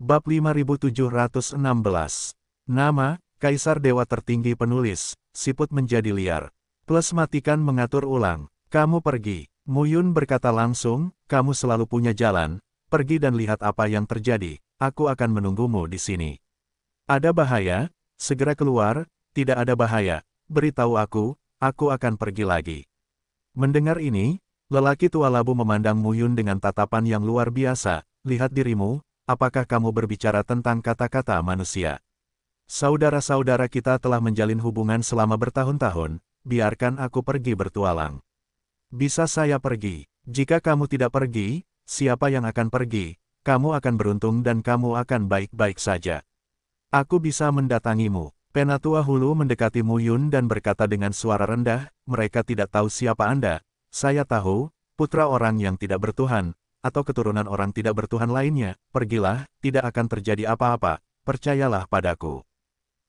Bab 5716. Nama, Kaisar Dewa Tertinggi Penulis, Siput menjadi liar. Plus matikan mengatur ulang, kamu pergi. Muyun berkata langsung, kamu selalu punya jalan, pergi dan lihat apa yang terjadi, aku akan menunggumu di sini. Ada bahaya, segera keluar, tidak ada bahaya, beritahu aku, aku akan pergi lagi. Mendengar ini, lelaki tua labu memandang Muyun dengan tatapan yang luar biasa, lihat dirimu, apakah kamu berbicara tentang kata-kata manusia? Saudara-saudara kita telah menjalin hubungan selama bertahun-tahun, biarkan aku pergi bertualang. Bisa saya pergi. Jika kamu tidak pergi, siapa yang akan pergi? Kamu akan beruntung dan kamu akan baik-baik saja. Aku bisa mendatangimu. Penatua Hulu mendekati Muyun dan berkata dengan suara rendah, mereka tidak tahu siapa Anda. Saya tahu, putra orang yang tidak bertuhan, atau keturunan orang tidak bertuhan lainnya, pergilah, tidak akan terjadi apa-apa, percayalah padaku.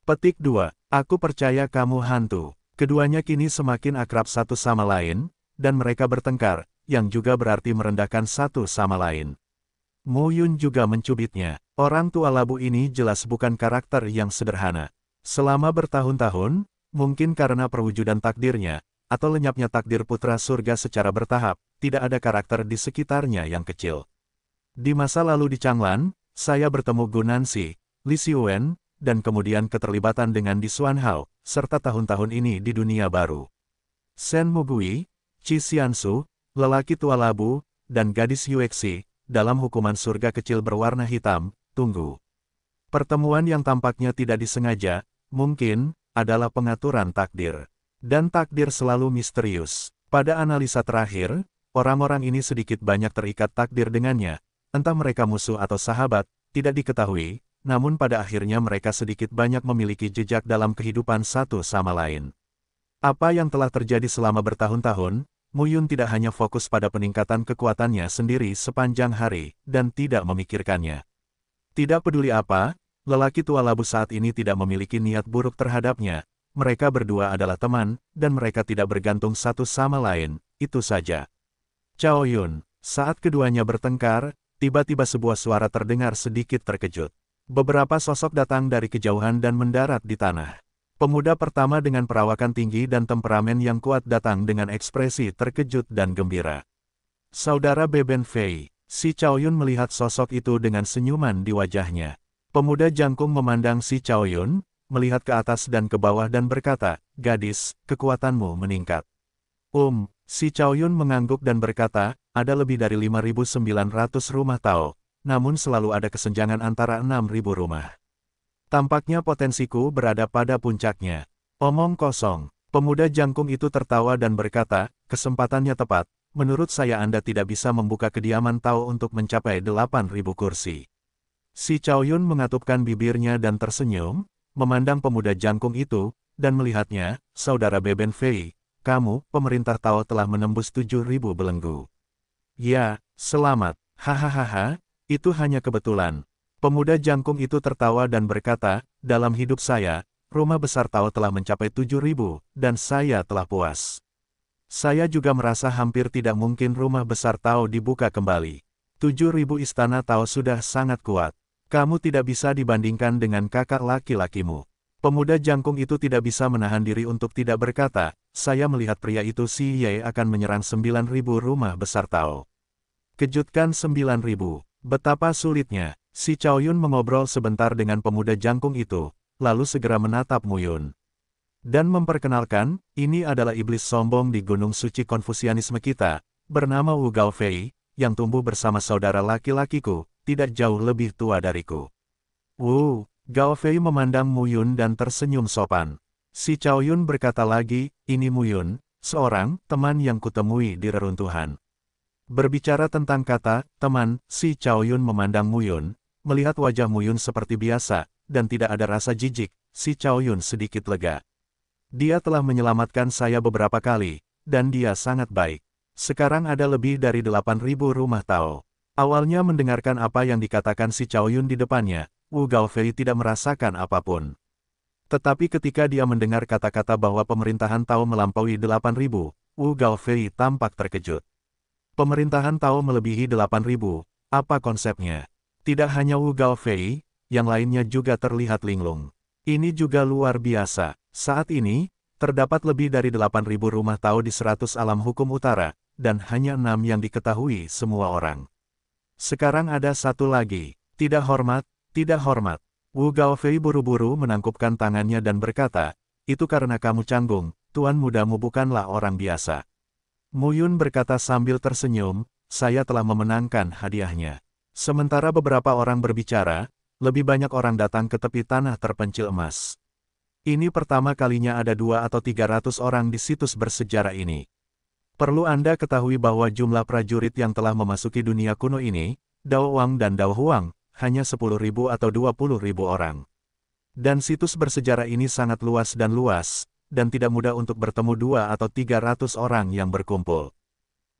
Petik 2. Aku percaya kamu hantu. Keduanya kini semakin akrab satu sama lain, dan mereka bertengkar, yang juga berarti merendahkan satu sama lain. Mu Yun juga mencubitnya. Orang tua labu ini jelas bukan karakter yang sederhana. Selama bertahun-tahun, mungkin karena perwujudan takdirnya, atau lenyapnya takdir putra surga secara bertahap, tidak ada karakter di sekitarnya yang kecil. Di masa lalu di Changlan, saya bertemu Gu Gunansi, Li Xiuwen, dan kemudian keterlibatan dengan Di Hao, serta tahun-tahun ini di dunia baru. Shen Mugui, Qi Xiansu, lelaki tua labu, dan gadis Yuexi, dalam hukuman surga kecil berwarna hitam, tunggu. Pertemuan yang tampaknya tidak disengaja, mungkin, adalah pengaturan takdir. Dan takdir selalu misterius. Pada analisa terakhir, Orang-orang ini sedikit banyak terikat takdir dengannya, entah mereka musuh atau sahabat, tidak diketahui, namun pada akhirnya mereka sedikit banyak memiliki jejak dalam kehidupan satu sama lain. Apa yang telah terjadi selama bertahun-tahun, Muyun tidak hanya fokus pada peningkatan kekuatannya sendiri sepanjang hari, dan tidak memikirkannya. Tidak peduli apa, lelaki tua labu saat ini tidak memiliki niat buruk terhadapnya, mereka berdua adalah teman, dan mereka tidak bergantung satu sama lain, itu saja. Chao Yun. Saat keduanya bertengkar, tiba-tiba sebuah suara terdengar sedikit terkejut. Beberapa sosok datang dari kejauhan dan mendarat di tanah. Pemuda pertama dengan perawakan tinggi dan temperamen yang kuat datang dengan ekspresi terkejut dan gembira. Saudara Beben Fei, si Chao Yun melihat sosok itu dengan senyuman di wajahnya. Pemuda jangkung memandang si Chao Yun, melihat ke atas dan ke bawah dan berkata, Gadis, kekuatanmu meningkat. Um, Si Chao Yun mengangguk dan berkata, ada lebih dari 5.900 rumah Tao, namun selalu ada kesenjangan antara 6.000 rumah. Tampaknya potensiku berada pada puncaknya. Omong kosong, pemuda jangkung itu tertawa dan berkata, kesempatannya tepat, menurut saya Anda tidak bisa membuka kediaman Tao untuk mencapai 8.000 kursi. Si Chao Yun mengatupkan bibirnya dan tersenyum, memandang pemuda jangkung itu, dan melihatnya, saudara Beben Fei, kamu, pemerintah Tao telah menembus tujuh ribu belenggu. Ya, selamat, hahaha, itu hanya kebetulan. Pemuda jangkung itu tertawa dan berkata, dalam hidup saya, rumah besar Tao telah mencapai tujuh ribu dan saya telah puas. Saya juga merasa hampir tidak mungkin rumah besar Tao dibuka kembali. Tujuh ribu istana Tao sudah sangat kuat. Kamu tidak bisa dibandingkan dengan kakak laki-lakimu. Pemuda jangkung itu tidak bisa menahan diri untuk tidak berkata, saya melihat pria itu si Ye akan menyerang 9.000 rumah besar Tao. Kejutkan 9.000. Betapa sulitnya, si Chao Yun mengobrol sebentar dengan pemuda jangkung itu, lalu segera menatap Muyun. Dan memperkenalkan, ini adalah iblis sombong di Gunung Suci Konfusianisme kita, bernama Wu Gao Fei, yang tumbuh bersama saudara laki-lakiku, tidak jauh lebih tua dariku. Wu, Gao Fei memandang Yun dan tersenyum sopan. Si Cao Yun berkata lagi, ini Mu Yun, seorang teman yang kutemui di reruntuhan. Berbicara tentang kata, teman, si Cao Yun memandang Mu Yun, melihat wajah Mu Yun seperti biasa, dan tidak ada rasa jijik, si Cao Yun sedikit lega. Dia telah menyelamatkan saya beberapa kali, dan dia sangat baik. Sekarang ada lebih dari 8.000 rumah Tao. Awalnya mendengarkan apa yang dikatakan si Cao Yun di depannya, Wu Gaofei tidak merasakan apapun. Tetapi ketika dia mendengar kata-kata bahwa pemerintahan Tao melampaui 8.000, Wu Gaofei tampak terkejut. Pemerintahan Tao melebihi 8.000, apa konsepnya? Tidak hanya Wu Gaofei, yang lainnya juga terlihat linglung. Ini juga luar biasa. Saat ini, terdapat lebih dari 8.000 rumah Tao di 100 alam hukum utara, dan hanya enam yang diketahui semua orang. Sekarang ada satu lagi. Tidak hormat, tidak hormat. Wu Gao Fei buru-buru menangkupkan tangannya dan berkata, itu karena kamu canggung, tuan mudamu bukanlah orang biasa. Mu Yun berkata sambil tersenyum, saya telah memenangkan hadiahnya. Sementara beberapa orang berbicara, lebih banyak orang datang ke tepi tanah terpencil emas. Ini pertama kalinya ada dua atau tiga ratus orang di situs bersejarah ini. Perlu Anda ketahui bahwa jumlah prajurit yang telah memasuki dunia kuno ini, Dao Wang dan Dao Huang, hanya 10.000 atau 20.000 orang. Dan situs bersejarah ini sangat luas dan luas, dan tidak mudah untuk bertemu dua atau tiga ratus orang yang berkumpul.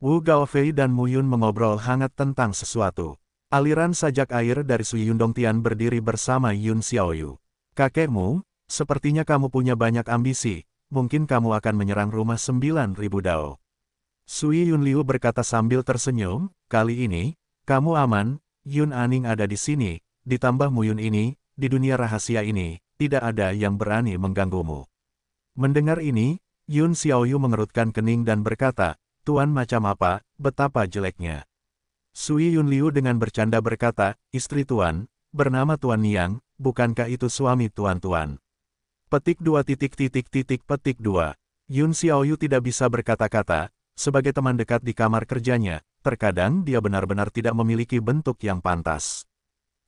Wu Gaofei dan Mu Yun mengobrol hangat tentang sesuatu. Aliran sajak air dari Su Yun Tian berdiri bersama Yun Xiaoyu. Kakekmu, sepertinya kamu punya banyak ambisi, mungkin kamu akan menyerang rumah sembilan ribu Dao. Yun Liu berkata sambil tersenyum, kali ini, kamu aman, Yun Aning ada di sini, ditambah Muyun ini, di dunia rahasia ini, tidak ada yang berani mengganggumu. Mendengar ini, Yun Xiaoyu mengerutkan kening dan berkata, Tuan macam apa, betapa jeleknya. Sui Yun Liu dengan bercanda berkata, Istri Tuan, bernama Tuan Niang, bukankah itu suami Tuan-Tuan? Petik dua titik titik titik petik dua. Yun Xiaoyu tidak bisa berkata-kata, sebagai teman dekat di kamar kerjanya, terkadang dia benar-benar tidak memiliki bentuk yang pantas.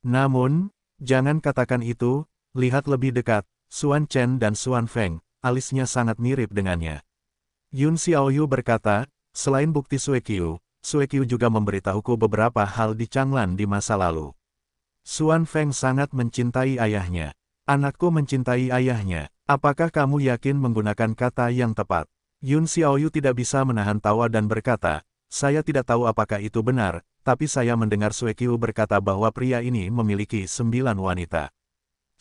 Namun, jangan katakan itu, lihat lebih dekat, Suan Chen dan Suan Feng, alisnya sangat mirip dengannya. Yun Xiaoyu berkata, selain bukti Suekiu, Suekiu juga memberitahuku beberapa hal di Changlan di masa lalu. Suan Feng sangat mencintai ayahnya. Anakku mencintai ayahnya. Apakah kamu yakin menggunakan kata yang tepat? Yun Xiaoyu tidak bisa menahan tawa dan berkata, saya tidak tahu apakah itu benar, tapi saya mendengar Suekiu berkata bahwa pria ini memiliki sembilan wanita.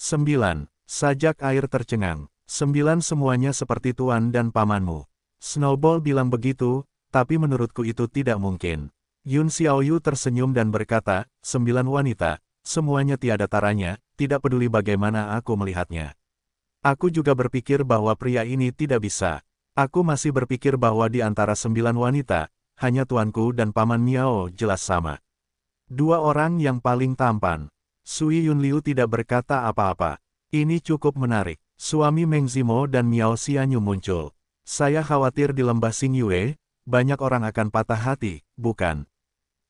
Sembilan, sajak air tercengang. Sembilan semuanya seperti tuan dan pamanmu. Snowball bilang begitu, tapi menurutku itu tidak mungkin. Yun Xiaoyu tersenyum dan berkata, sembilan wanita, semuanya tiada taranya, tidak peduli bagaimana aku melihatnya. Aku juga berpikir bahwa pria ini tidak bisa. Aku masih berpikir bahwa di antara sembilan wanita, hanya tuanku dan paman Miao jelas sama. Dua orang yang paling tampan. Sui Yunliu tidak berkata apa-apa. Ini cukup menarik. Suami Meng Zimo dan Miao Xianyu muncul. Saya khawatir di lembah Xing Yue, banyak orang akan patah hati, bukan?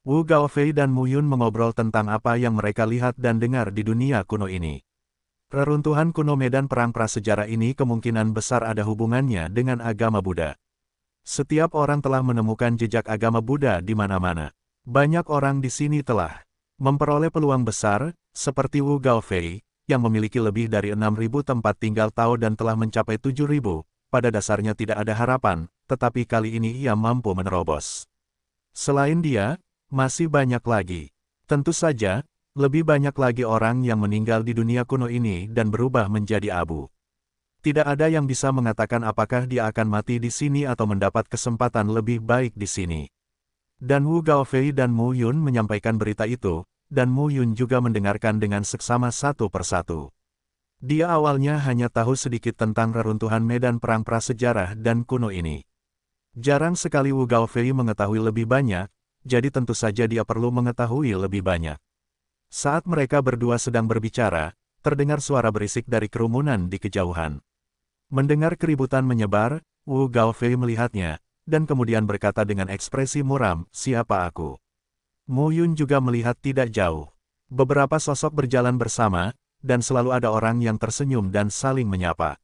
Wu Gaofei dan Mu Yun mengobrol tentang apa yang mereka lihat dan dengar di dunia kuno ini. Reruntuhan kuno medan perang prasejarah ini kemungkinan besar ada hubungannya dengan agama Buddha. Setiap orang telah menemukan jejak agama Buddha di mana-mana. Banyak orang di sini telah memperoleh peluang besar, seperti Wu Gaofei, yang memiliki lebih dari 6.000 tempat tinggal Tao dan telah mencapai 7.000, pada dasarnya tidak ada harapan, tetapi kali ini ia mampu menerobos. Selain dia, masih banyak lagi. Tentu saja, lebih banyak lagi orang yang meninggal di dunia kuno ini dan berubah menjadi abu. Tidak ada yang bisa mengatakan apakah dia akan mati di sini atau mendapat kesempatan lebih baik di sini. Dan Wu Gaofei dan Mu Yun menyampaikan berita itu, dan Mu Yun juga mendengarkan dengan seksama satu persatu. Dia awalnya hanya tahu sedikit tentang reruntuhan medan perang prasejarah dan kuno ini. Jarang sekali Wu Gaofei mengetahui lebih banyak, jadi tentu saja dia perlu mengetahui lebih banyak. Saat mereka berdua sedang berbicara, terdengar suara berisik dari kerumunan di kejauhan. Mendengar keributan menyebar, Wu Gaofei melihatnya, dan kemudian berkata dengan ekspresi muram, siapa aku? Mu Yun juga melihat tidak jauh. Beberapa sosok berjalan bersama, dan selalu ada orang yang tersenyum dan saling menyapa.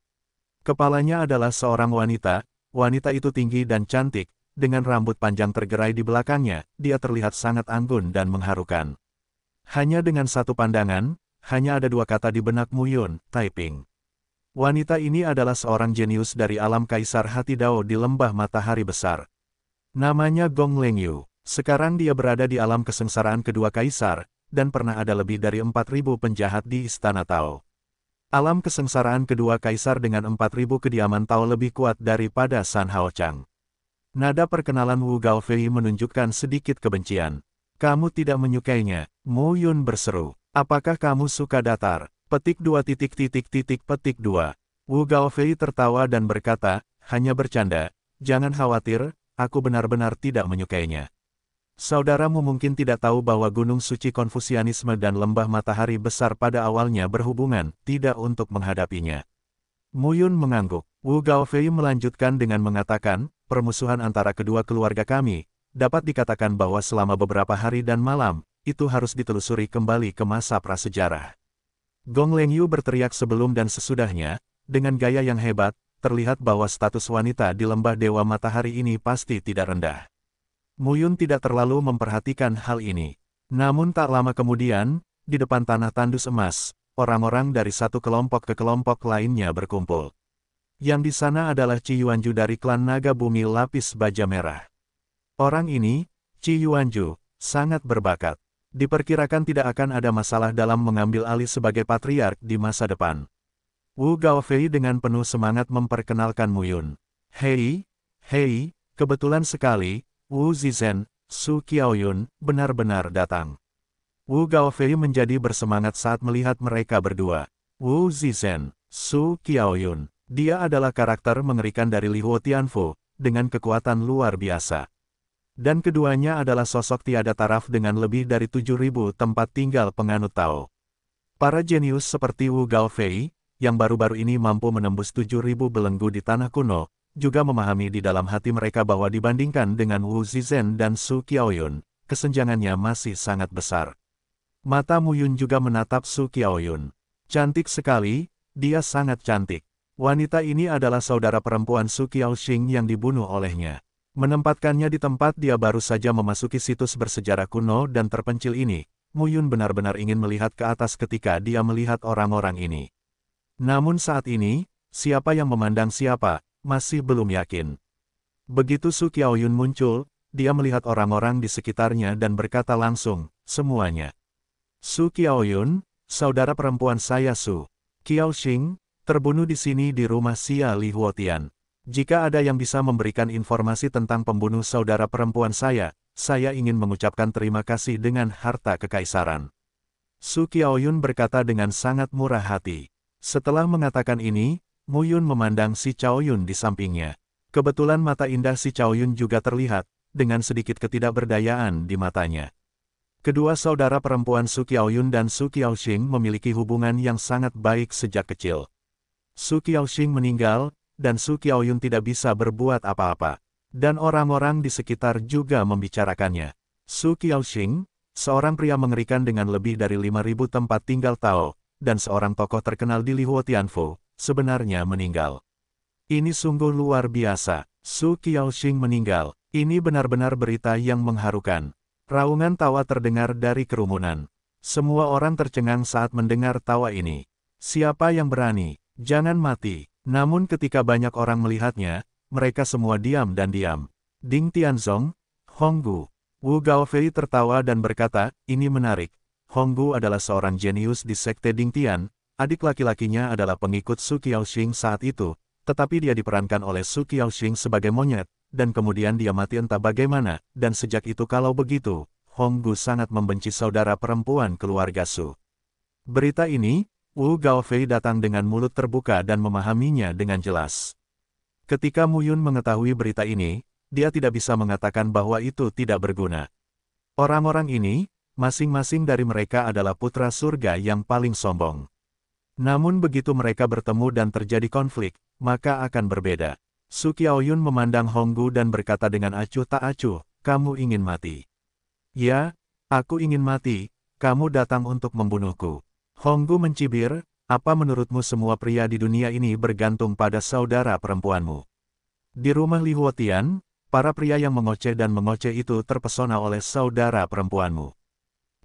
Kepalanya adalah seorang wanita, wanita itu tinggi dan cantik, dengan rambut panjang tergerai di belakangnya, dia terlihat sangat anggun dan mengharukan. Hanya dengan satu pandangan, hanya ada dua kata di benak Mu Yun, Taiping. Wanita ini adalah seorang jenius dari alam Kaisar Hati Dao di Lembah Matahari Besar. Namanya Gong Lengyu. Sekarang dia berada di alam kesengsaraan kedua Kaisar, dan pernah ada lebih dari 4.000 penjahat di Istana Tao. Alam kesengsaraan kedua Kaisar dengan 4.000 kediaman Tao lebih kuat daripada San Hao Chang. Nada perkenalan Wu Gao Fei menunjukkan sedikit kebencian. Kamu tidak menyukainya, Mo Yun berseru. Apakah kamu suka datar? Petik dua titik titik titik petik dua. Wu Gaofei tertawa dan berkata, hanya bercanda, jangan khawatir, aku benar-benar tidak menyukainya. Saudaramu mungkin tidak tahu bahwa Gunung Suci Konfusianisme dan Lembah Matahari Besar pada awalnya berhubungan, tidak untuk menghadapinya. Muyun mengangguk. Wu Gaofei melanjutkan dengan mengatakan, permusuhan antara kedua keluarga kami, dapat dikatakan bahwa selama beberapa hari dan malam, itu harus ditelusuri kembali ke masa prasejarah. Gong Lengyu berteriak sebelum dan sesudahnya, dengan gaya yang hebat, terlihat bahwa status wanita di lembah Dewa Matahari ini pasti tidak rendah. Muyun tidak terlalu memperhatikan hal ini. Namun tak lama kemudian, di depan tanah tandus emas, orang-orang dari satu kelompok ke kelompok lainnya berkumpul. Yang di sana adalah Ci Yuanju dari klan Naga Bumi Lapis Baja Merah. Orang ini, Ci Yuanju, sangat berbakat. Diperkirakan tidak akan ada masalah dalam mengambil alih sebagai patriark di masa depan. Wu Gaofei dengan penuh semangat memperkenalkan Mu Yun. Hei, hei, kebetulan sekali, Wu Zizhen, Su Qiaoyun, benar-benar datang. Wu Gaofei menjadi bersemangat saat melihat mereka berdua. Wu Zizhen, Su Qiaoyun, dia adalah karakter mengerikan dari Li Huo Tianfu, dengan kekuatan luar biasa dan keduanya adalah sosok tiada taraf dengan lebih dari 7.000 tempat tinggal penganut Tao. Para jenius seperti Wu Gaofei, yang baru-baru ini mampu menembus 7.000 belenggu di tanah kuno, juga memahami di dalam hati mereka bahwa dibandingkan dengan Wu Zizhen dan Su Qiaoyun, kesenjangannya masih sangat besar. Mata Mu Yun juga menatap Su Qiaoyun. Cantik sekali, dia sangat cantik. Wanita ini adalah saudara perempuan Su Qiaoxing yang dibunuh olehnya. Menempatkannya di tempat dia baru saja memasuki situs bersejarah kuno dan terpencil ini, Muyun benar-benar ingin melihat ke atas ketika dia melihat orang-orang ini. Namun saat ini, siapa yang memandang siapa, masih belum yakin. Begitu Su Kiaoyun muncul, dia melihat orang-orang di sekitarnya dan berkata langsung, semuanya. Su Kiaoyun, saudara perempuan saya Su Qiaoxing, terbunuh di sini di rumah Xia Li Huotian. Jika ada yang bisa memberikan informasi tentang pembunuh saudara perempuan saya, saya ingin mengucapkan terima kasih dengan harta kekaisaran. Su Qiaoyun berkata dengan sangat murah hati. Setelah mengatakan ini, Mu Yun memandang si Yun di sampingnya. Kebetulan mata indah si Yun juga terlihat, dengan sedikit ketidakberdayaan di matanya. Kedua saudara perempuan Su Qiaoyun dan Su Qiaoxing memiliki hubungan yang sangat baik sejak kecil. Su Qiaoxing meninggal, dan Su Qiaoyun tidak bisa berbuat apa-apa. Dan orang-orang di sekitar juga membicarakannya. Su Qiaoxing, seorang pria mengerikan dengan lebih dari 5.000 tempat tinggal Tao, dan seorang tokoh terkenal di Lihuo Tianfu, sebenarnya meninggal. Ini sungguh luar biasa. Su Qiaoxing meninggal. Ini benar-benar berita yang mengharukan. Raungan tawa terdengar dari kerumunan. Semua orang tercengang saat mendengar tawa ini. Siapa yang berani? Jangan mati. Namun ketika banyak orang melihatnya, mereka semua diam dan diam. Ding Tianzong, Honggu, Wu Gaofei tertawa dan berkata, ini menarik. Honggu adalah seorang jenius di sekte Ding Tian, adik laki-lakinya adalah pengikut Su Qiaoxing saat itu, tetapi dia diperankan oleh Su Qiaoxing sebagai monyet, dan kemudian dia mati entah bagaimana, dan sejak itu kalau begitu, Honggu sangat membenci saudara perempuan keluarga Su. Berita ini, Wu Gaofei datang dengan mulut terbuka dan memahaminya dengan jelas. Ketika Mu Yun mengetahui berita ini, dia tidak bisa mengatakan bahwa itu tidak berguna. Orang-orang ini, masing-masing dari mereka adalah putra surga yang paling sombong. Namun begitu mereka bertemu dan terjadi konflik, maka akan berbeda. Su Yun memandang Honggu dan berkata dengan acuh tak acuh, kamu ingin mati. Ya, aku ingin mati, kamu datang untuk membunuhku. Honggu mencibir, apa menurutmu semua pria di dunia ini bergantung pada saudara perempuanmu? Di rumah Li Huotian, para pria yang mengoceh dan mengoceh itu terpesona oleh saudara perempuanmu.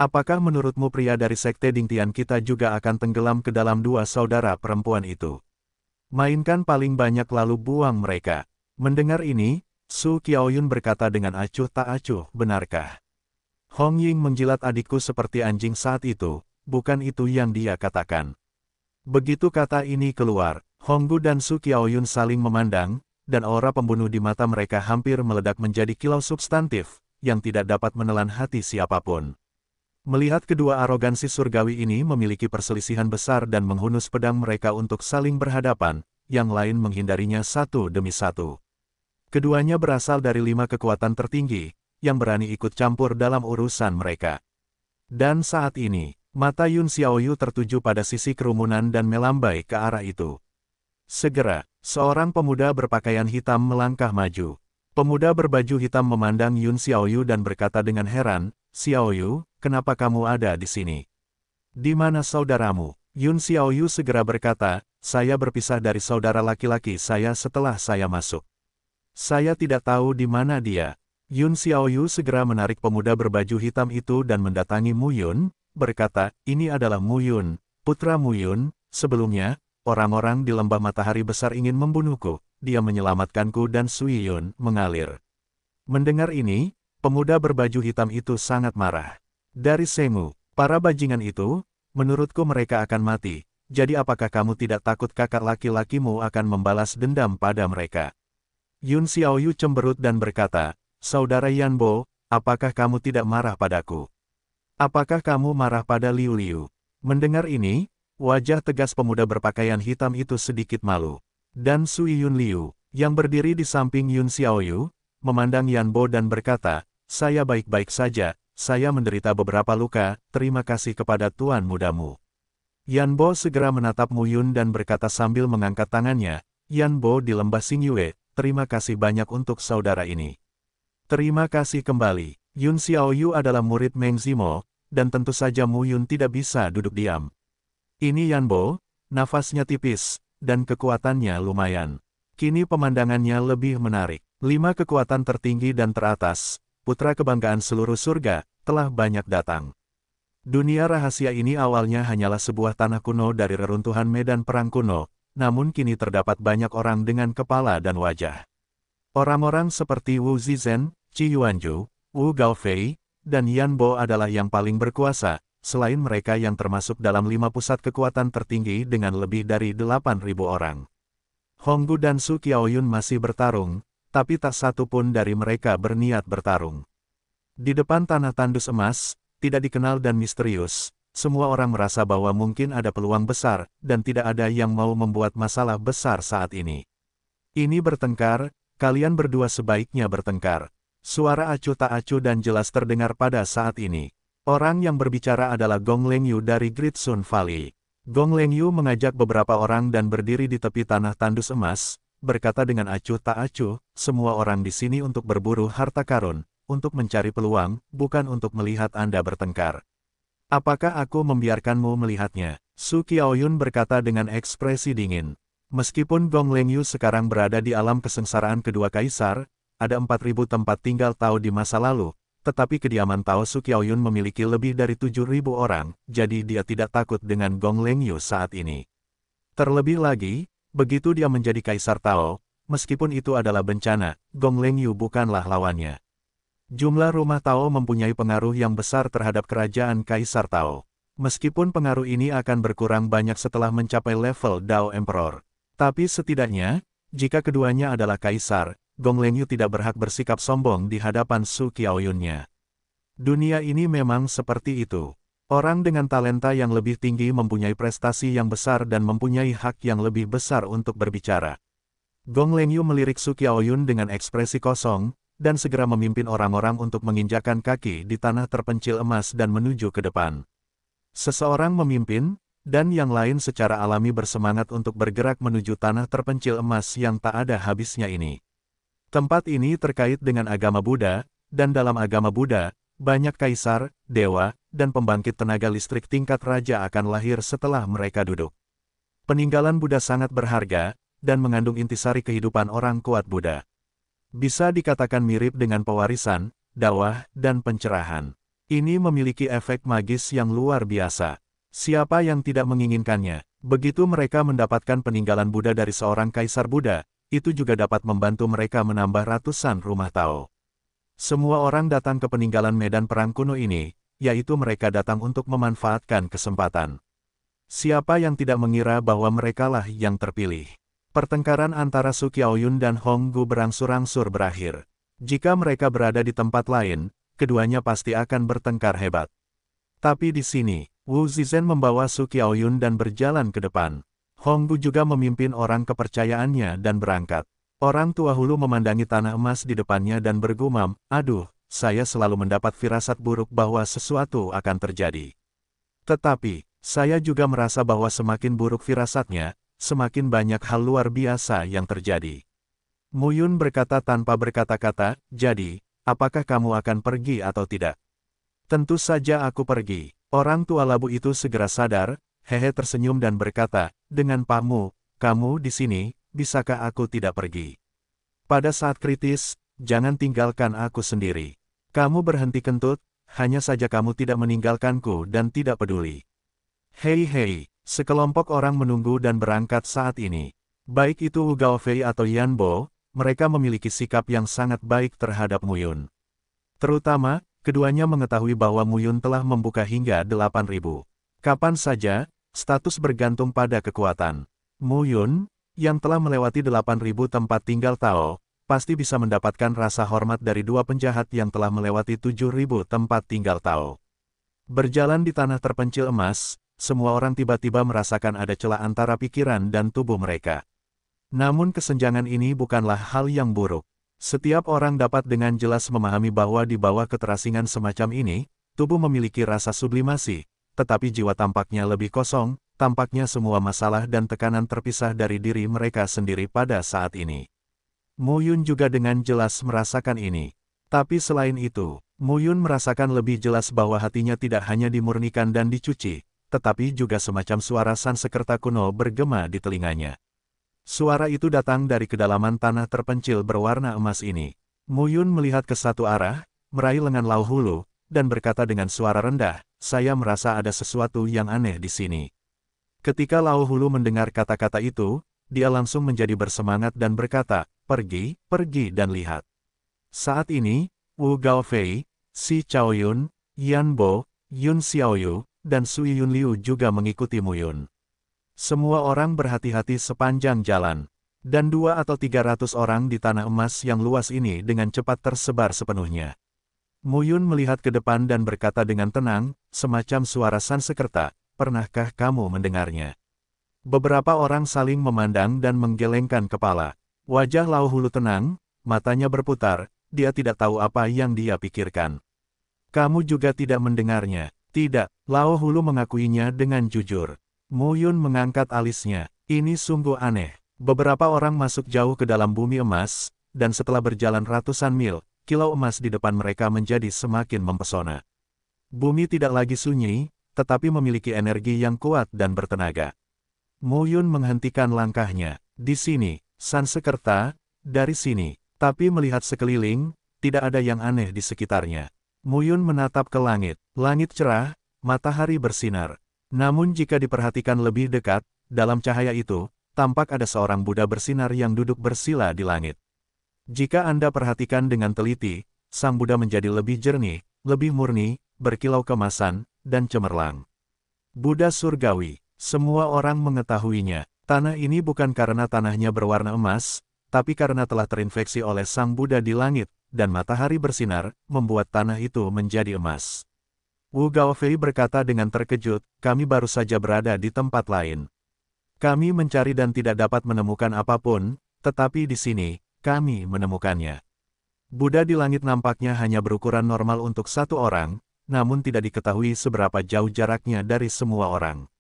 Apakah menurutmu pria dari sekte Dingtian kita juga akan tenggelam ke dalam dua saudara perempuan itu? Mainkan paling banyak lalu buang mereka. Mendengar ini, Su Qiaoyun berkata dengan acuh tak acuh, benarkah? Hong Ying menjilat adikku seperti anjing saat itu, bukan itu yang dia katakan. Begitu kata ini keluar, Honggu dan Su Kiaoyun saling memandang, dan aura pembunuh di mata mereka hampir meledak menjadi kilau substantif, yang tidak dapat menelan hati siapapun. Melihat kedua arogansi surgawi ini memiliki perselisihan besar dan menghunus pedang mereka untuk saling berhadapan, yang lain menghindarinya satu demi satu. Keduanya berasal dari lima kekuatan tertinggi, yang berani ikut campur dalam urusan mereka. Dan saat ini, Mata Yun Xiaoyu tertuju pada sisi kerumunan dan melambai ke arah itu. Segera, seorang pemuda berpakaian hitam melangkah maju. Pemuda berbaju hitam memandang Yun Xiaoyu dan berkata dengan heran, Xiaoyu, kenapa kamu ada di sini? Di mana saudaramu? Yun Xiaoyu segera berkata, saya berpisah dari saudara laki-laki saya setelah saya masuk. Saya tidak tahu di mana dia. Yun Xiaoyu segera menarik pemuda berbaju hitam itu dan mendatangi Mu Yun, berkata, ini adalah Muyun, putra Muyun, sebelumnya, orang-orang di lembah matahari besar ingin membunuhku, dia menyelamatkanku dan Yun mengalir. Mendengar ini, pemuda berbaju hitam itu sangat marah. Dari Semu, para bajingan itu, menurutku mereka akan mati, jadi apakah kamu tidak takut kakak laki-lakimu akan membalas dendam pada mereka? Yun Xiaoyu cemberut dan berkata, Saudara Yanbo, apakah kamu tidak marah padaku? Apakah kamu marah pada Liu Liu? Mendengar ini, wajah tegas pemuda berpakaian hitam itu sedikit malu. Dan Sui Yun Liu, yang berdiri di samping Yun Xiaoyu, memandang Yan Bo dan berkata, saya baik-baik saja, saya menderita beberapa luka, terima kasih kepada tuan mudamu. Yan Bo segera menatap Mu Yun dan berkata sambil mengangkat tangannya, Yan Bo di lembah Sing Yue, terima kasih banyak untuk saudara ini. Terima kasih kembali. Yun Xiaoyu adalah murid Meng Zimo, dan tentu saja Mu Yun tidak bisa duduk diam. Ini Yan Bo, nafasnya tipis, dan kekuatannya lumayan. Kini pemandangannya lebih menarik. Lima kekuatan tertinggi dan teratas, putra kebanggaan seluruh surga, telah banyak datang. Dunia rahasia ini awalnya hanyalah sebuah tanah kuno dari reruntuhan medan perang kuno, namun kini terdapat banyak orang dengan kepala dan wajah. Orang-orang seperti Wu Zizhen, Qi Yuanju, Wu Gaofei, dan Bo adalah yang paling berkuasa, selain mereka yang termasuk dalam lima pusat kekuatan tertinggi dengan lebih dari 8.000 orang. Honggu dan Su Qiaoyun masih bertarung, tapi tak satu pun dari mereka berniat bertarung. Di depan tanah tandus emas, tidak dikenal dan misterius, semua orang merasa bahwa mungkin ada peluang besar, dan tidak ada yang mau membuat masalah besar saat ini. Ini bertengkar, kalian berdua sebaiknya bertengkar, Suara acuh tak acuh dan jelas terdengar pada saat ini. Orang yang berbicara adalah Gong Leng Yu dari Great Sun Valley. Gong Leng Yu mengajak beberapa orang dan berdiri di tepi tanah tandus emas, berkata dengan acuh tak acuh, semua orang di sini untuk berburu harta karun, untuk mencari peluang, bukan untuk melihat Anda bertengkar. Apakah aku membiarkanmu melihatnya? Su Qiaoyun berkata dengan ekspresi dingin. Meskipun Gong Leng Yu sekarang berada di alam kesengsaraan kedua kaisar, ada 4.000 tempat tinggal Tao di masa lalu, tetapi kediaman Tao Sukiaoyun memiliki lebih dari 7.000 orang, jadi dia tidak takut dengan Gong Lengyu saat ini. Terlebih lagi, begitu dia menjadi kaisar Tao, meskipun itu adalah bencana, Gong Lengyu bukanlah lawannya. Jumlah rumah Tao mempunyai pengaruh yang besar terhadap kerajaan kaisar Tao. Meskipun pengaruh ini akan berkurang banyak setelah mencapai level Dao Emperor. Tapi setidaknya, jika keduanya adalah kaisar, Gong Lengyu tidak berhak bersikap sombong di hadapan Su Qiaoyunnya. Dunia ini memang seperti itu. Orang dengan talenta yang lebih tinggi mempunyai prestasi yang besar dan mempunyai hak yang lebih besar untuk berbicara. Gong Lengyu melirik Su Qiaoyun dengan ekspresi kosong, dan segera memimpin orang-orang untuk menginjakan kaki di tanah terpencil emas dan menuju ke depan. Seseorang memimpin, dan yang lain secara alami bersemangat untuk bergerak menuju tanah terpencil emas yang tak ada habisnya ini. Tempat ini terkait dengan agama Buddha, dan dalam agama Buddha, banyak kaisar, dewa, dan pembangkit tenaga listrik tingkat raja akan lahir setelah mereka duduk. Peninggalan Buddha sangat berharga, dan mengandung intisari kehidupan orang kuat Buddha. Bisa dikatakan mirip dengan pewarisan, dawah, dan pencerahan. Ini memiliki efek magis yang luar biasa. Siapa yang tidak menginginkannya? Begitu mereka mendapatkan peninggalan Buddha dari seorang kaisar Buddha, itu juga dapat membantu mereka menambah ratusan rumah Tao. Semua orang datang ke peninggalan medan perang kuno ini, yaitu mereka datang untuk memanfaatkan kesempatan. Siapa yang tidak mengira bahwa merekalah yang terpilih? Pertengkaran antara Su Kiaoyun dan Hong Gu berangsur-angsur berakhir. Jika mereka berada di tempat lain, keduanya pasti akan bertengkar hebat. Tapi di sini, Wu Zizhen membawa Su Kiaoyun dan berjalan ke depan. Hongbu juga memimpin orang kepercayaannya dan berangkat. Orang tua hulu memandangi tanah emas di depannya dan bergumam, aduh, saya selalu mendapat firasat buruk bahwa sesuatu akan terjadi. Tetapi, saya juga merasa bahwa semakin buruk firasatnya, semakin banyak hal luar biasa yang terjadi. Muyun berkata tanpa berkata-kata, jadi, apakah kamu akan pergi atau tidak? Tentu saja aku pergi. Orang tua labu itu segera sadar, Hehe tersenyum dan berkata, dengan pamu, kamu di sini, bisakah aku tidak pergi? Pada saat kritis, jangan tinggalkan aku sendiri. Kamu berhenti kentut, hanya saja kamu tidak meninggalkanku dan tidak peduli. Hei hei, sekelompok orang menunggu dan berangkat saat ini. Baik itu Ugao Fei atau Yan Bo, mereka memiliki sikap yang sangat baik terhadap Muyun. Terutama, keduanya mengetahui bahwa Muyun telah membuka hingga 8.000. Kapan saja, status bergantung pada kekuatan. Mu Yun, yang telah melewati 8.000 tempat tinggal Tao, pasti bisa mendapatkan rasa hormat dari dua penjahat yang telah melewati 7.000 tempat tinggal Tao. Berjalan di tanah terpencil emas, semua orang tiba-tiba merasakan ada celah antara pikiran dan tubuh mereka. Namun kesenjangan ini bukanlah hal yang buruk. Setiap orang dapat dengan jelas memahami bahwa di bawah keterasingan semacam ini, tubuh memiliki rasa sublimasi, tetapi jiwa tampaknya lebih kosong, tampaknya semua masalah dan tekanan terpisah dari diri mereka sendiri pada saat ini. Mu Yun juga dengan jelas merasakan ini. Tapi selain itu, Mu Yun merasakan lebih jelas bahwa hatinya tidak hanya dimurnikan dan dicuci, tetapi juga semacam suara Sansekerta kuno bergema di telinganya. Suara itu datang dari kedalaman tanah terpencil berwarna emas ini. Mu Yun melihat ke satu arah, meraih lengan Lau Hulu, dan berkata dengan suara rendah, saya merasa ada sesuatu yang aneh di sini. Ketika Lao Hulu mendengar kata-kata itu, dia langsung menjadi bersemangat dan berkata, pergi, pergi dan lihat. Saat ini, Wu Gaofei, Si Chaoyun, Yan Bo, Yun Xiaoyu, dan Sui Yun Liu juga mengikuti Muyun. Semua orang berhati-hati sepanjang jalan. Dan dua atau tiga ratus orang di tanah emas yang luas ini dengan cepat tersebar sepenuhnya. Muyun melihat ke depan dan berkata dengan tenang, semacam suara Sansekerta, pernahkah kamu mendengarnya? Beberapa orang saling memandang dan menggelengkan kepala. Wajah Lao Hulu tenang, matanya berputar, dia tidak tahu apa yang dia pikirkan. Kamu juga tidak mendengarnya. Tidak, Lao Hulu mengakuinya dengan jujur. Muyun mengangkat alisnya. Ini sungguh aneh. Beberapa orang masuk jauh ke dalam bumi emas, dan setelah berjalan ratusan mil, kilau emas di depan mereka menjadi semakin mempesona. Bumi tidak lagi sunyi, tetapi memiliki energi yang kuat dan bertenaga. Mo Yun menghentikan langkahnya. Di sini, Sansekerta, dari sini. Tapi melihat sekeliling, tidak ada yang aneh di sekitarnya. Mo Yun menatap ke langit. Langit cerah, matahari bersinar. Namun jika diperhatikan lebih dekat, dalam cahaya itu, tampak ada seorang Buddha bersinar yang duduk bersila di langit. Jika Anda perhatikan dengan teliti, Sang Buddha menjadi lebih jernih, lebih murni, berkilau kemasan, dan cemerlang. Buddha surgawi, semua orang mengetahuinya. Tanah ini bukan karena tanahnya berwarna emas, tapi karena telah terinfeksi oleh Sang Buddha di langit, dan matahari bersinar, membuat tanah itu menjadi emas. Wu Gaofei berkata dengan terkejut, kami baru saja berada di tempat lain. Kami mencari dan tidak dapat menemukan apapun, tetapi di sini, kami menemukannya. Buddha di langit nampaknya hanya berukuran normal untuk satu orang, namun tidak diketahui seberapa jauh jaraknya dari semua orang.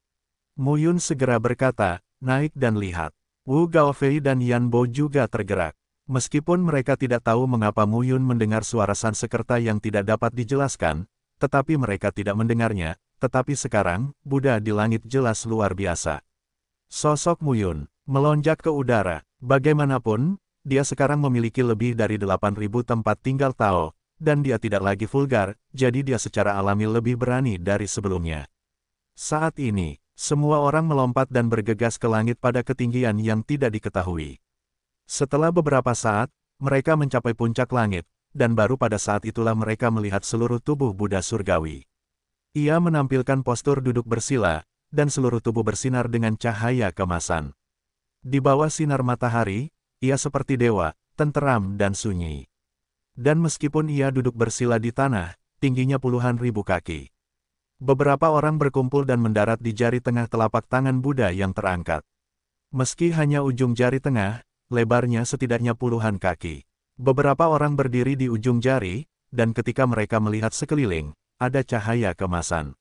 Muyun segera berkata, naik dan lihat. Wu Gaofei dan Yan Bo juga tergerak. Meskipun mereka tidak tahu mengapa Muyun mendengar suara Sansekerta yang tidak dapat dijelaskan, tetapi mereka tidak mendengarnya, tetapi sekarang, Buddha di langit jelas luar biasa. Sosok Muyun, melonjak ke udara, bagaimanapun, dia sekarang memiliki lebih dari 8.000 tempat tinggal Tao, dan dia tidak lagi vulgar, jadi dia secara alami lebih berani dari sebelumnya. Saat ini, semua orang melompat dan bergegas ke langit pada ketinggian yang tidak diketahui. Setelah beberapa saat, mereka mencapai puncak langit, dan baru pada saat itulah mereka melihat seluruh tubuh Buddha surgawi. Ia menampilkan postur duduk bersila, dan seluruh tubuh bersinar dengan cahaya kemasan. Di bawah sinar matahari, ia seperti dewa, tenteram dan sunyi. Dan meskipun ia duduk bersila di tanah, tingginya puluhan ribu kaki. Beberapa orang berkumpul dan mendarat di jari tengah telapak tangan Buddha yang terangkat. Meski hanya ujung jari tengah, lebarnya setidaknya puluhan kaki. Beberapa orang berdiri di ujung jari, dan ketika mereka melihat sekeliling, ada cahaya kemasan.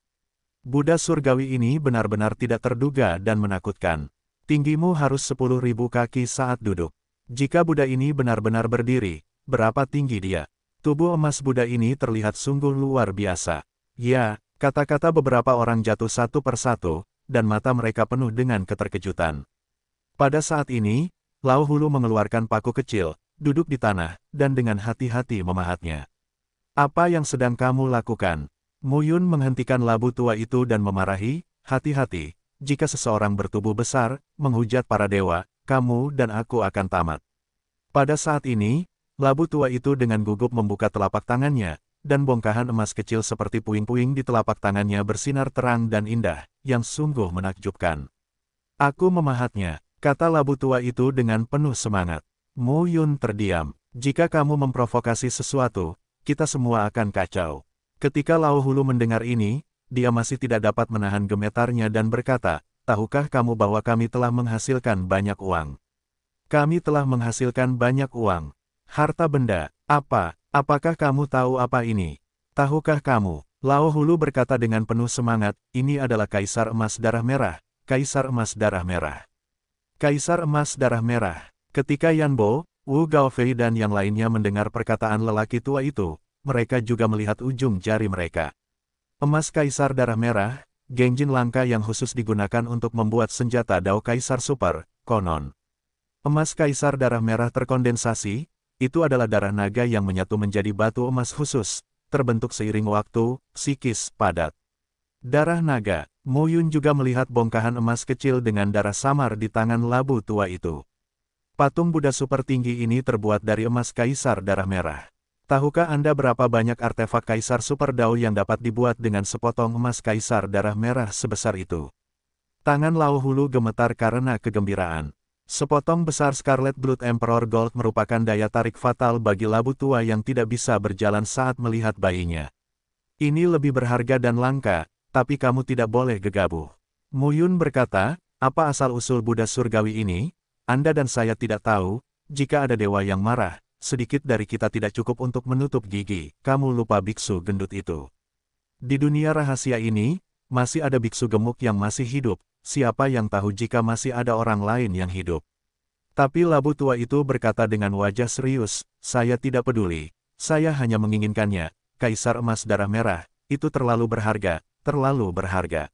Buddha surgawi ini benar-benar tidak terduga dan menakutkan. Tinggimu harus sepuluh ribu kaki saat duduk. Jika Buddha ini benar-benar berdiri, berapa tinggi dia? Tubuh emas Buddha ini terlihat sungguh luar biasa. Ya, kata-kata beberapa orang jatuh satu persatu, dan mata mereka penuh dengan keterkejutan. Pada saat ini, Lao Hulu mengeluarkan paku kecil, duduk di tanah, dan dengan hati-hati memahatnya. Apa yang sedang kamu lakukan? Mu Yun menghentikan labu tua itu dan memarahi, hati-hati, jika seseorang bertubuh besar, menghujat para dewa, kamu dan aku akan tamat. Pada saat ini, labu tua itu dengan gugup membuka telapak tangannya, dan bongkahan emas kecil seperti puing-puing di telapak tangannya bersinar terang dan indah, yang sungguh menakjubkan. Aku memahatnya, kata labu tua itu dengan penuh semangat. Mu Yun terdiam. Jika kamu memprovokasi sesuatu, kita semua akan kacau. Ketika Lao Hulu mendengar ini, dia masih tidak dapat menahan gemetarnya dan berkata, tahukah kamu bahwa kami telah menghasilkan banyak uang? Kami telah menghasilkan banyak uang. Harta benda, apa, apakah kamu tahu apa ini? Tahukah kamu? Lao Hulu berkata dengan penuh semangat, ini adalah kaisar emas darah merah, kaisar emas darah merah. Kaisar emas darah merah. Ketika Yanbo, Wu Gaofei dan yang lainnya mendengar perkataan lelaki tua itu, mereka juga melihat ujung jari mereka. Emas kaisar darah merah, genjin langka yang khusus digunakan untuk membuat senjata Dao Kaisar Super, konon. Emas Kaisar Darah Merah terkondensasi, itu adalah darah naga yang menyatu menjadi batu emas khusus, terbentuk seiring waktu, psikis, padat. Darah naga, Mo Yun juga melihat bongkahan emas kecil dengan darah samar di tangan labu tua itu. Patung Buddha super tinggi ini terbuat dari emas kaisar darah merah. Tahukah Anda berapa banyak artefak Kaisar Super Dao yang dapat dibuat dengan sepotong emas Kaisar Darah Merah sebesar itu? Tangan Lao Hulu gemetar karena kegembiraan. Sepotong besar Scarlet Blood Emperor Gold merupakan daya tarik fatal bagi labu tua yang tidak bisa berjalan saat melihat bayinya. Ini lebih berharga dan langka, tapi kamu tidak boleh gegabah. Muyun berkata, apa asal-usul Buddha surgawi ini? Anda dan saya tidak tahu, jika ada dewa yang marah, sedikit dari kita tidak cukup untuk menutup gigi, kamu lupa biksu gendut itu. Di dunia rahasia ini, masih ada biksu gemuk yang masih hidup, siapa yang tahu jika masih ada orang lain yang hidup. Tapi labu tua itu berkata dengan wajah serius, saya tidak peduli, saya hanya menginginkannya, kaisar emas darah merah, itu terlalu berharga, terlalu berharga.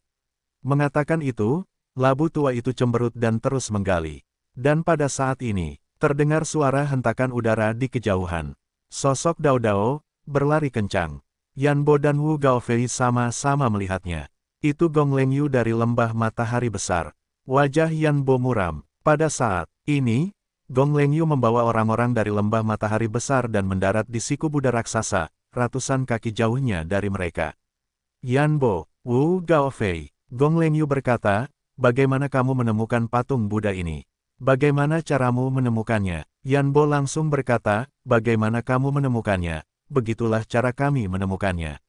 Mengatakan itu, labu tua itu cemberut dan terus menggali. Dan pada saat ini, Terdengar suara hentakan udara di kejauhan. Sosok Dao Dao, berlari kencang. Yan Bo dan Wu Gaofei sama-sama melihatnya. Itu Gong Leng Yu dari lembah matahari besar. Wajah Yan Bo muram. Pada saat ini, Gong Leng Yu membawa orang-orang dari lembah matahari besar dan mendarat di siku Buddha raksasa, ratusan kaki jauhnya dari mereka. Yan Bo, Wu Gaofei, Gong Leng Yu berkata, bagaimana kamu menemukan patung Buddha ini? Bagaimana caramu menemukannya? Yan Bo langsung berkata, bagaimana kamu menemukannya? Begitulah cara kami menemukannya.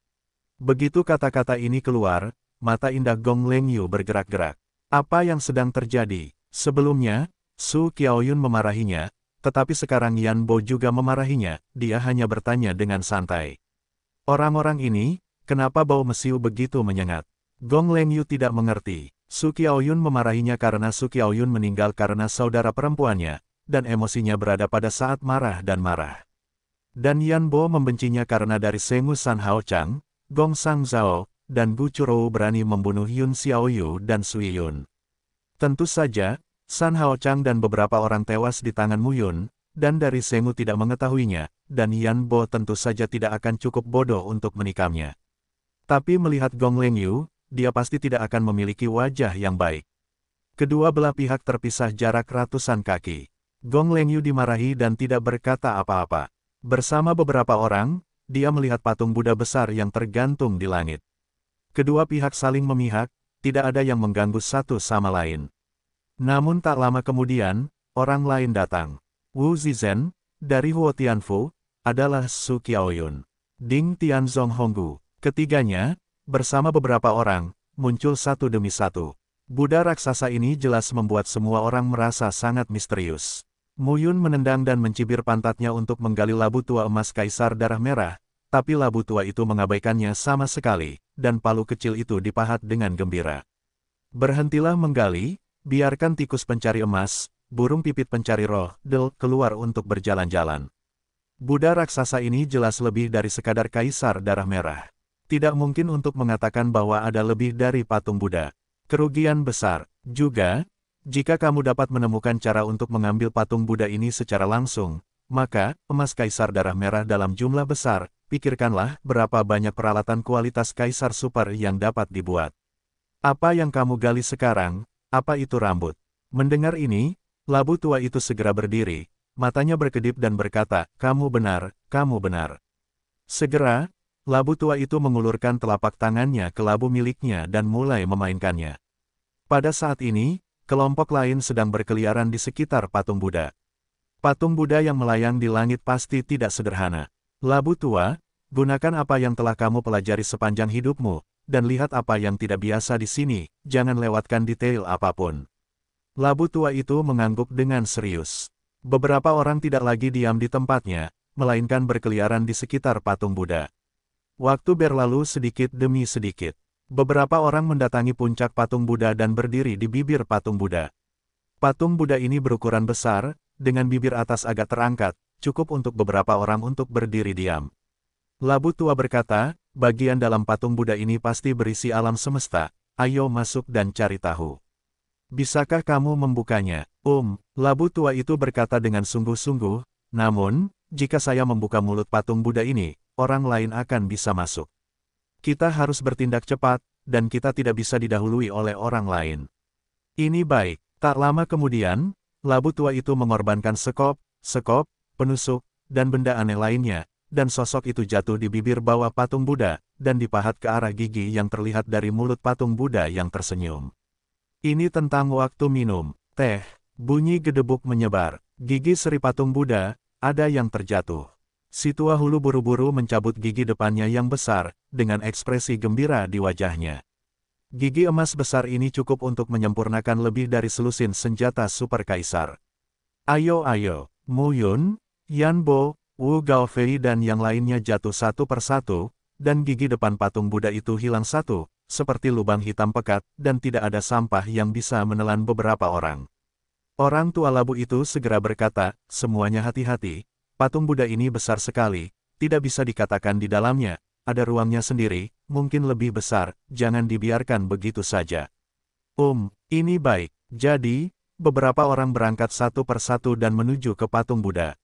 Begitu kata-kata ini keluar, mata indah Gong Leng Yu bergerak-gerak. Apa yang sedang terjadi? Sebelumnya, Su Qiaoyun memarahinya, tetapi sekarang Yan Bo juga memarahinya, dia hanya bertanya dengan santai. Orang-orang ini, kenapa bau mesiu begitu menyengat? Gong Leng Yu tidak mengerti. Su Qiaoyun memarahinya karena Su Qiaoyun meninggal karena saudara perempuannya, dan emosinya berada pada saat marah dan marah. Dan Yan Bo membencinya karena dari Sengu San Hao Chang, Gong Sang Zhao, dan Bu Churou berani membunuh Yun Xiaoyu dan Sui Yun. Tentu saja, San Hao Chang dan beberapa orang tewas di tangan Mu Yun, dan dari Sengu tidak mengetahuinya, dan Yan Bo tentu saja tidak akan cukup bodoh untuk menikamnya. Tapi melihat Gong Leng Yu, dia pasti tidak akan memiliki wajah yang baik. Kedua belah pihak terpisah jarak ratusan kaki. Gong Lengyu dimarahi dan tidak berkata apa-apa. Bersama beberapa orang, dia melihat patung Buddha besar yang tergantung di langit. Kedua pihak saling memihak, tidak ada yang mengganggu satu sama lain. Namun tak lama kemudian, orang lain datang. Wu Zizhen, dari Huo Tianfu, adalah Su Qiaoyun. Ding Tianzong Honggu. Ketiganya, Bersama beberapa orang, muncul satu demi satu. Buddha raksasa ini jelas membuat semua orang merasa sangat misterius. Muyun menendang dan mencibir pantatnya untuk menggali labu tua emas kaisar darah merah, tapi labu tua itu mengabaikannya sama sekali, dan palu kecil itu dipahat dengan gembira. Berhentilah menggali, biarkan tikus pencari emas, burung pipit pencari roh, del, keluar untuk berjalan-jalan. Buddha raksasa ini jelas lebih dari sekadar kaisar darah merah tidak mungkin untuk mengatakan bahwa ada lebih dari patung Buddha. Kerugian besar. Juga, jika kamu dapat menemukan cara untuk mengambil patung Buddha ini secara langsung, maka, emas kaisar darah merah dalam jumlah besar, pikirkanlah berapa banyak peralatan kualitas kaisar super yang dapat dibuat. Apa yang kamu gali sekarang, apa itu rambut? Mendengar ini, labu tua itu segera berdiri, matanya berkedip dan berkata, kamu benar, kamu benar. Segera, Labu tua itu mengulurkan telapak tangannya ke labu miliknya dan mulai memainkannya. Pada saat ini, kelompok lain sedang berkeliaran di sekitar patung Buddha. Patung Buddha yang melayang di langit pasti tidak sederhana. Labu tua, gunakan apa yang telah kamu pelajari sepanjang hidupmu, dan lihat apa yang tidak biasa di sini, jangan lewatkan detail apapun. Labu tua itu mengangguk dengan serius. Beberapa orang tidak lagi diam di tempatnya, melainkan berkeliaran di sekitar patung Buddha. Waktu berlalu sedikit demi sedikit. Beberapa orang mendatangi puncak patung Buddha dan berdiri di bibir patung Buddha. Patung Buddha ini berukuran besar, dengan bibir atas agak terangkat, cukup untuk beberapa orang untuk berdiri diam. Labu tua berkata, bagian dalam patung Buddha ini pasti berisi alam semesta, ayo masuk dan cari tahu. Bisakah kamu membukanya? Um, labu tua itu berkata dengan sungguh-sungguh, namun, jika saya membuka mulut patung Buddha ini, orang lain akan bisa masuk. Kita harus bertindak cepat, dan kita tidak bisa didahului oleh orang lain. Ini baik. Tak lama kemudian, labu tua itu mengorbankan sekop, sekop, penusuk, dan benda aneh lainnya, dan sosok itu jatuh di bibir bawah patung Buddha, dan dipahat ke arah gigi yang terlihat dari mulut patung Buddha yang tersenyum. Ini tentang waktu minum, teh, bunyi gedebuk menyebar, gigi seri patung Buddha, ada yang terjatuh. Si tua hulu buru-buru mencabut gigi depannya yang besar, dengan ekspresi gembira di wajahnya. Gigi emas besar ini cukup untuk menyempurnakan lebih dari selusin senjata super kaisar. Ayo ayo, Mu Yun, Yan Bo, Wu Gao Fei dan yang lainnya jatuh satu persatu, dan gigi depan patung Buddha itu hilang satu, seperti lubang hitam pekat, dan tidak ada sampah yang bisa menelan beberapa orang. Orang tua labu itu segera berkata, semuanya hati-hati, Patung Buddha ini besar sekali, tidak bisa dikatakan di dalamnya, ada ruangnya sendiri, mungkin lebih besar, jangan dibiarkan begitu saja. Um, ini baik. Jadi, beberapa orang berangkat satu persatu dan menuju ke patung Buddha.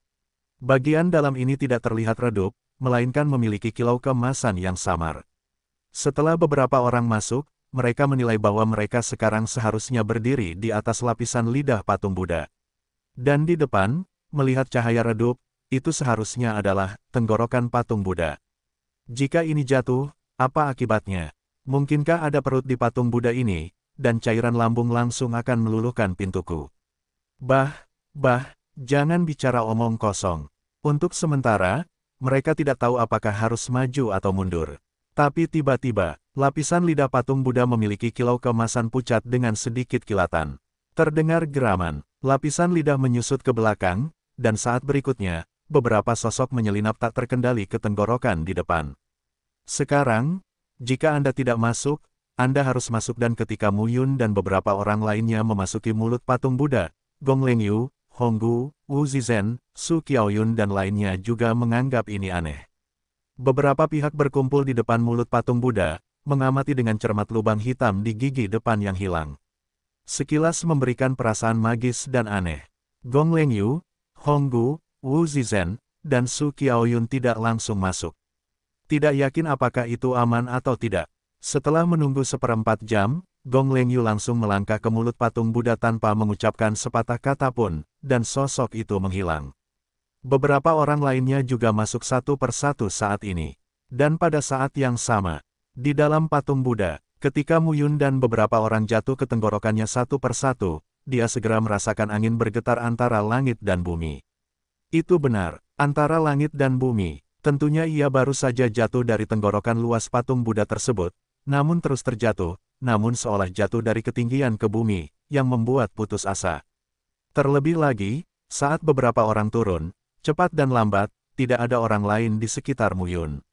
Bagian dalam ini tidak terlihat redup, melainkan memiliki kilau kemasan yang samar. Setelah beberapa orang masuk, mereka menilai bahwa mereka sekarang seharusnya berdiri di atas lapisan lidah patung Buddha. Dan di depan, melihat cahaya redup, itu seharusnya adalah tenggorokan patung Buddha. Jika ini jatuh, apa akibatnya? Mungkinkah ada perut di patung Buddha ini, dan cairan lambung langsung akan meluluhkan pintuku? Bah, bah, jangan bicara omong kosong. Untuk sementara, mereka tidak tahu apakah harus maju atau mundur. Tapi tiba-tiba, lapisan lidah patung Buddha memiliki kilau kemasan pucat dengan sedikit kilatan. Terdengar geraman, lapisan lidah menyusut ke belakang, dan saat berikutnya, beberapa sosok menyelinap tak terkendali ke tenggorokan di depan. Sekarang, jika Anda tidak masuk, Anda harus masuk dan ketika Mu Yun dan beberapa orang lainnya memasuki mulut patung Buddha, Gong Leng Yu, Hong Gu, Wu Zizhen, Su Qiaoyun dan lainnya juga menganggap ini aneh. Beberapa pihak berkumpul di depan mulut patung Buddha, mengamati dengan cermat lubang hitam di gigi depan yang hilang. Sekilas memberikan perasaan magis dan aneh. Gong Leng Yu, Hong Gu. Wu Zizhen, dan Su Qiaoyun tidak langsung masuk. Tidak yakin apakah itu aman atau tidak. Setelah menunggu seperempat jam, Gong Lengyu langsung melangkah ke mulut patung Buddha tanpa mengucapkan sepatah kata pun, dan sosok itu menghilang. Beberapa orang lainnya juga masuk satu persatu saat ini. Dan pada saat yang sama, di dalam patung Buddha, ketika Muyun dan beberapa orang jatuh ke tenggorokannya satu persatu, dia segera merasakan angin bergetar antara langit dan bumi. Itu benar, antara langit dan bumi, tentunya ia baru saja jatuh dari tenggorokan luas patung Buddha tersebut, namun terus terjatuh, namun seolah jatuh dari ketinggian ke bumi, yang membuat putus asa. Terlebih lagi, saat beberapa orang turun, cepat dan lambat, tidak ada orang lain di sekitar Muyun.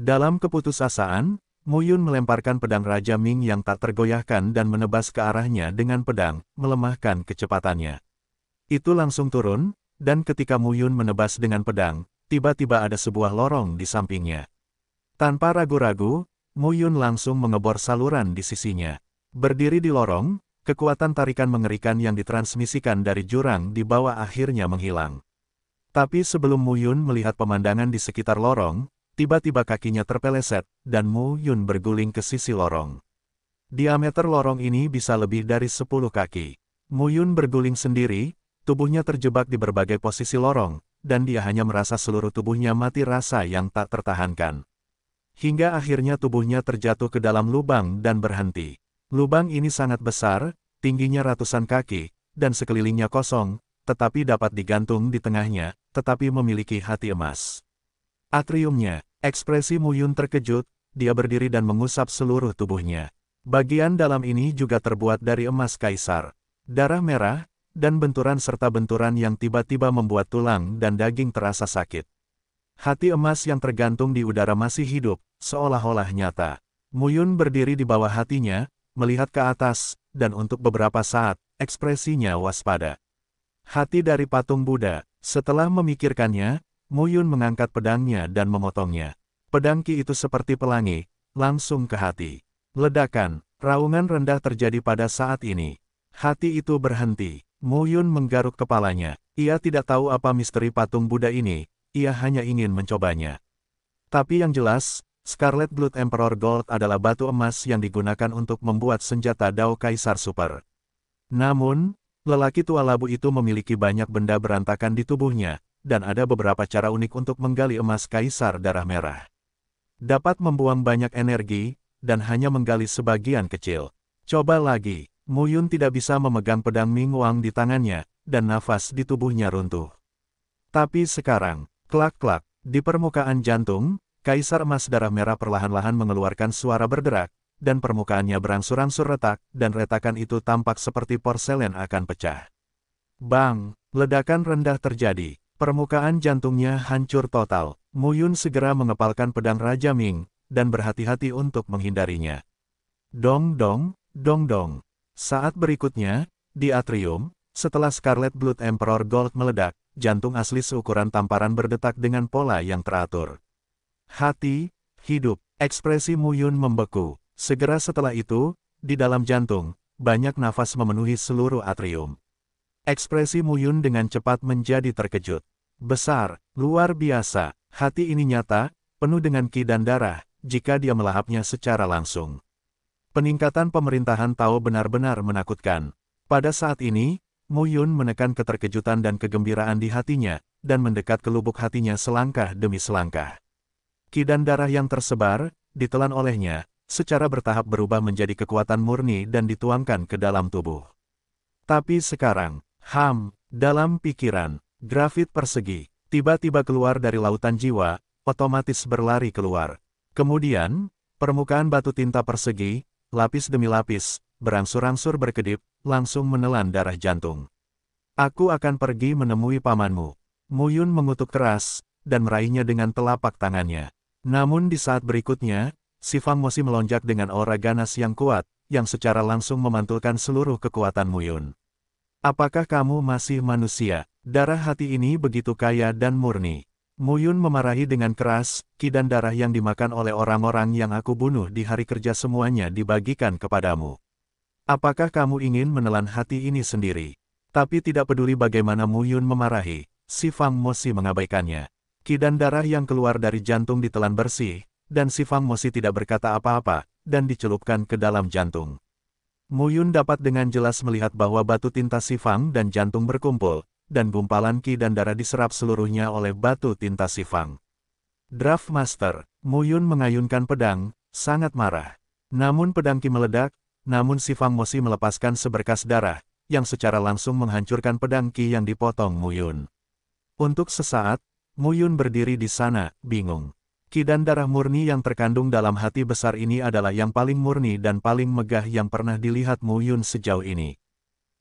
Dalam keputusasaan, Muyun melemparkan pedang Raja Ming yang tak tergoyahkan dan menebas ke arahnya dengan pedang, melemahkan kecepatannya. Itu langsung turun, dan ketika Muyun menebas dengan pedang, tiba-tiba ada sebuah lorong di sampingnya. Tanpa ragu-ragu, Muyun langsung mengebor saluran di sisinya. Berdiri di lorong, kekuatan tarikan mengerikan yang ditransmisikan dari jurang di bawah akhirnya menghilang. Tapi sebelum Muyun melihat pemandangan di sekitar lorong, tiba-tiba kakinya terpeleset, dan Muyun berguling ke sisi lorong. Diameter lorong ini bisa lebih dari 10 kaki. Muyun berguling sendiri, tubuhnya terjebak di berbagai posisi lorong, dan dia hanya merasa seluruh tubuhnya mati rasa yang tak tertahankan. Hingga akhirnya tubuhnya terjatuh ke dalam lubang dan berhenti. Lubang ini sangat besar, tingginya ratusan kaki, dan sekelilingnya kosong, tetapi dapat digantung di tengahnya, tetapi memiliki hati emas. Atriumnya, ekspresi Muyun terkejut, dia berdiri dan mengusap seluruh tubuhnya. Bagian dalam ini juga terbuat dari emas kaisar. Darah merah, dan benturan serta benturan yang tiba-tiba membuat tulang dan daging terasa sakit. Hati emas yang tergantung di udara masih hidup, seolah-olah nyata. Muyun berdiri di bawah hatinya, melihat ke atas, dan untuk beberapa saat, ekspresinya waspada. Hati dari patung Buddha, setelah memikirkannya, Muyun mengangkat pedangnya dan memotongnya. Pedang Ki itu seperti pelangi, langsung ke hati. Ledakan, raungan rendah terjadi pada saat ini. Hati itu berhenti. Muyun Yun menggaruk kepalanya. Ia tidak tahu apa misteri patung Buddha ini, ia hanya ingin mencobanya. Tapi yang jelas, Scarlet Blood Emperor Gold adalah batu emas yang digunakan untuk membuat senjata Dao Kaisar Super. Namun, lelaki tua labu itu memiliki banyak benda berantakan di tubuhnya, dan ada beberapa cara unik untuk menggali emas Kaisar Darah Merah. Dapat membuang banyak energi, dan hanya menggali sebagian kecil. Coba lagi. Muyun tidak bisa memegang pedang Ming Wang di tangannya, dan nafas di tubuhnya runtuh. Tapi sekarang, klak-klak, di permukaan jantung, kaisar emas darah merah perlahan-lahan mengeluarkan suara berderak, dan permukaannya berangsur-angsur retak, dan retakan itu tampak seperti porselen akan pecah. Bang, ledakan rendah terjadi, permukaan jantungnya hancur total, Muyun segera mengepalkan pedang Raja Ming, dan berhati-hati untuk menghindarinya. Dong dong, dong dong. Saat berikutnya, di atrium, setelah Scarlet Blood Emperor Gold meledak, jantung asli seukuran tamparan berdetak dengan pola yang teratur. Hati, hidup, ekspresi Muyun membeku. Segera setelah itu, di dalam jantung, banyak nafas memenuhi seluruh atrium. Ekspresi Muyun dengan cepat menjadi terkejut. Besar, luar biasa, hati ini nyata, penuh dengan ki dan darah, jika dia melahapnya secara langsung. Peningkatan pemerintahan Tao benar-benar menakutkan. Pada saat ini, Mu Yun menekan keterkejutan dan kegembiraan di hatinya, dan mendekat ke lubuk hatinya selangkah demi selangkah. Kidan darah yang tersebar, ditelan olehnya, secara bertahap berubah menjadi kekuatan murni dan dituangkan ke dalam tubuh. Tapi sekarang, Ham, dalam pikiran, grafit persegi, tiba-tiba keluar dari lautan jiwa, otomatis berlari keluar. Kemudian, permukaan batu tinta persegi, lapis demi lapis, berangsur-angsur berkedip, langsung menelan darah jantung. Aku akan pergi menemui pamanmu. Muyun mengutuk keras, dan meraihnya dengan telapak tangannya. Namun di saat berikutnya, si Fang Mosi melonjak dengan aura ganas yang kuat, yang secara langsung memantulkan seluruh kekuatan Muyun. Apakah kamu masih manusia? Darah hati ini begitu kaya dan murni. Muyun memarahi dengan keras, ki dan darah yang dimakan oleh orang-orang yang aku bunuh di hari kerja semuanya dibagikan kepadamu. Apakah kamu ingin menelan hati ini sendiri? Tapi tidak peduli bagaimana Muyun memarahi, si Fang Mosi mengabaikannya. Ki dan darah yang keluar dari jantung ditelan bersih, dan si Fang Mosi tidak berkata apa-apa, dan dicelupkan ke dalam jantung. Muyun dapat dengan jelas melihat bahwa batu tinta si Fang dan jantung berkumpul, dan gumpalan ki dan darah diserap seluruhnya oleh batu tinta sifang. Draft Master, Muyun mengayunkan pedang, sangat marah. Namun pedang ki meledak, namun sifang Mosi melepaskan seberkas darah, yang secara langsung menghancurkan pedang ki yang dipotong Muyun. Untuk sesaat, Muyun berdiri di sana, bingung. Ki dan darah murni yang terkandung dalam hati besar ini adalah yang paling murni dan paling megah yang pernah dilihat Mu Yun sejauh ini.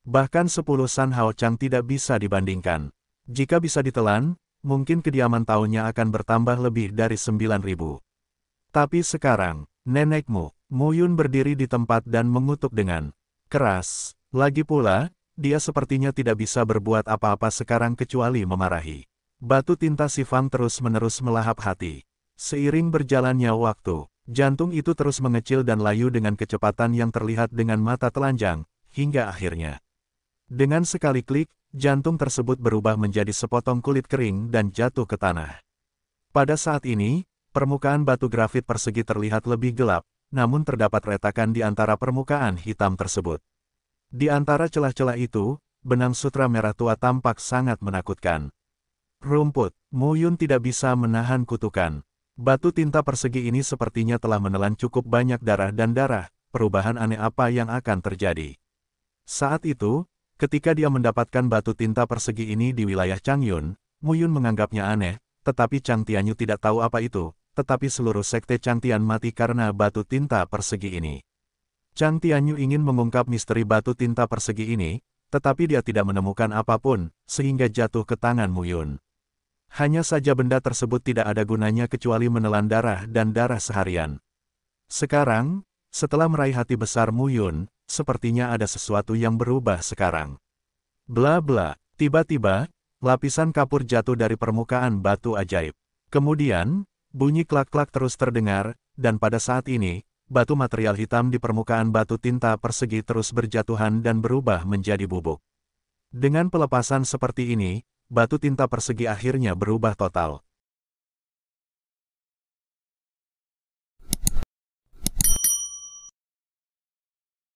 Bahkan sepuluh San Hao Chang tidak bisa dibandingkan. Jika bisa ditelan, mungkin kediaman tahunnya akan bertambah lebih dari sembilan ribu. Tapi sekarang, nenekmu, Mu Yun berdiri di tempat dan mengutuk dengan keras. Lagi pula, dia sepertinya tidak bisa berbuat apa-apa sekarang kecuali memarahi. Batu tinta Sifang terus-menerus melahap hati. Seiring berjalannya waktu, jantung itu terus mengecil dan layu dengan kecepatan yang terlihat dengan mata telanjang, hingga akhirnya. Dengan sekali klik, jantung tersebut berubah menjadi sepotong kulit kering dan jatuh ke tanah. Pada saat ini, permukaan batu grafit persegi terlihat lebih gelap, namun terdapat retakan di antara permukaan hitam tersebut. Di antara celah-celah itu, benang sutra merah tua tampak sangat menakutkan. Rumput, Muyun tidak bisa menahan kutukan. Batu tinta persegi ini sepertinya telah menelan cukup banyak darah dan darah, perubahan aneh apa yang akan terjadi. Saat itu, Ketika dia mendapatkan batu tinta persegi ini di wilayah Changyun, Yun menganggapnya aneh, tetapi Chang Tianyu tidak tahu apa itu, tetapi seluruh sekte Chang Tian mati karena batu tinta persegi ini. Chang Tianyu ingin mengungkap misteri batu tinta persegi ini, tetapi dia tidak menemukan apapun, sehingga jatuh ke tangan Mu Yun. Hanya saja benda tersebut tidak ada gunanya kecuali menelan darah dan darah seharian. Sekarang, setelah meraih hati besar Mu Yun sepertinya ada sesuatu yang berubah sekarang. Bla bla, tiba-tiba, lapisan kapur jatuh dari permukaan batu ajaib. Kemudian, bunyi klak-klak terus terdengar, dan pada saat ini, batu material hitam di permukaan batu tinta persegi terus berjatuhan dan berubah menjadi bubuk. Dengan pelepasan seperti ini, batu tinta persegi akhirnya berubah total.